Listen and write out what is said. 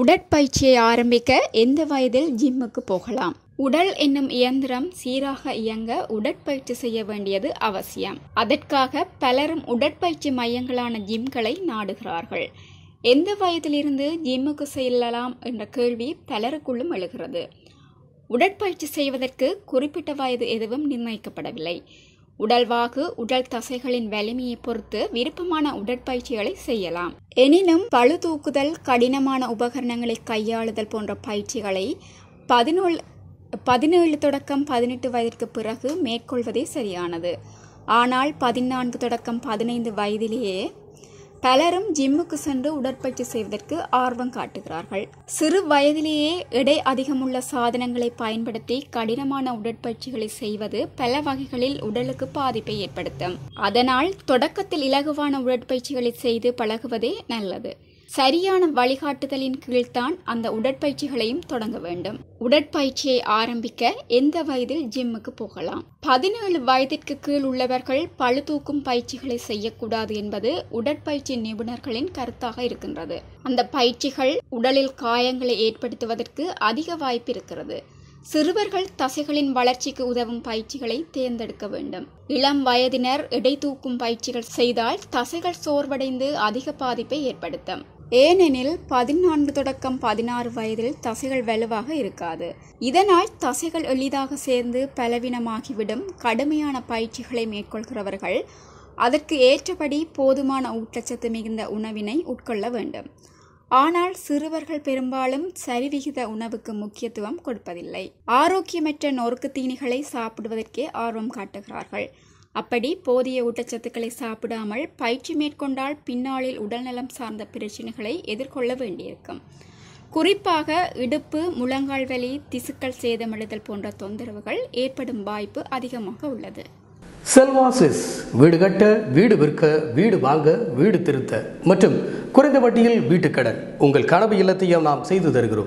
உடற்பயிற்சியை ஆரம்பிக்க எந்த வயதில் ஜிம்முக்கு போகலாம் உடல் என்னும் இயந்திரம் சீராக இயங்க உடற்பயிற்சி செய்ய வேண்டியது அவசியம் அதற்காக பலரும் உடற்பயிற்சி மையங்களான ஜிம்களை நாடுகிறார்கள் எந்த வயதிலிருந்து ஜிம்முக்கு செல்லலாம் என்ற கேள்வி பலருக்குள்ளும் எழுகிறது உடற்பயிற்சி செய்வதற்கு குறிப்பிட்ட வயது எதுவும் நிர்ணயிக்கப்படவில்லை உடல்வாகு உடல் தசைகளின் வலிமையை பொறுத்து விருப்பமான உடற்பயிற்சிகளை செய்யலாம் எனினும் பழு தூக்குதல் கடினமான உபகரணங்களை கையாளுதல் போன்ற பயிற்சிகளை பதினோல் பதினேழு தொடக்கம் பதினெட்டு வயதிற்கு பிறகு மேற்கொள்வதே சரியானது ஆனால் பதினான்கு தொடக்கம் பதினைந்து வயதிலேயே பலரும் ஜிம்முக்கு சென்று உடற்பயிற்சி செய்வதற்கு ஆர்வம் காட்டுகிறார்கள் சிறு வயதிலேயே எடை அதிகமுள்ள சாதனங்களை பயன்படுத்தி கடினமான உடற்பயிற்சிகளை செய்வது பல வகைகளில் உடலுக்கு பாதிப்பை ஏற்படுத்தும் அதனால் தொடக்கத்தில் இலகுவான உடற்பயிற்சிகளை செய்து பழகுவதே நல்லது சரியான வழிகாட்டுதலின் கீழ்தான் அந்த உடற்பயிற்சிகளையும் தொடங்க வேண்டும் உடற்பயிற்சியை ஆரம்பிக்க எந்த வயதில் ஜிம்முக்கு போகலாம் பதினேழு வயதிற்கு கீழ் உள்ளவர்கள் பழு தூக்கும் பயிற்சிகளை செய்யக்கூடாது என்பது உடற்பயிற்சி நிபுணர்களின் கருத்தாக இருக்கின்றது அந்த பயிற்சிகள் உடலில் காயங்களை ஏற்படுத்துவதற்கு அதிக வாய்ப்பு இருக்கிறது சிறுவர்கள் தசைகளின் வளர்ச்சிக்கு உதவும் பயிற்சிகளை தேர்ந்தெடுக்க வேண்டும் இளம் வயதினர் எடை தூக்கும் பயிற்சிகள் செய்தால் தசைகள் சோர்வடைந்து அதிக பாதிப்பை ஏற்படுத்தும் ஏனெனில் பதினான்கு தொடக்கம் பதினாறு வயதில் தசைகள் வலுவாக இருக்காது இதனால் தசைகள் எளிதாக சேர்ந்து பலவீனமாகிவிடும் கடுமையான பயிற்சிகளை மேற்கொள்கிறவர்கள் அதற்கு ஏற்றபடி போதுமான ஊட்டச்சத்து மிகுந்த உணவினை உட்கொள்ள வேண்டும் ஆனால் சிறுவர்கள் பெரும்பாலும் சரிவிகித உணவுக்கு முக்கியத்துவம் கொடுப்பதில்லை ஆரோக்கியமற்ற நொறுக்கு தீனிகளை சாப்பிடுவதற்கே ஆர்வம் காட்டுகிறார்கள் அப்படி போதிய ஊட்டச்சத்துக்களை சாப்பிடாமல் பயிற்சி மேற்கொண்டால் பின்னாளில் உடல்நலம் சார்ந்த பிரச்சனைகளை எதிர்கொள்ள வேண்டியிருக்கும் குறிப்பாக இடுப்பு முழங்கால் வலி திசுக்கள் சேதமடைதல் போன்ற தொந்தரவுகள் ஏற்படும் வாய்ப்பு அதிகமாக உள்ளது செல்வாசிஸ் வீடு கட்ட வீடு விற்க வீடு வாங்க வீடு திருத்த மற்றும் குறைந்த வட்டியில் வீட்டுக்கடன் உங்கள் கனவு இல்லத்தையும் நாம் செய்து தருகிறோம்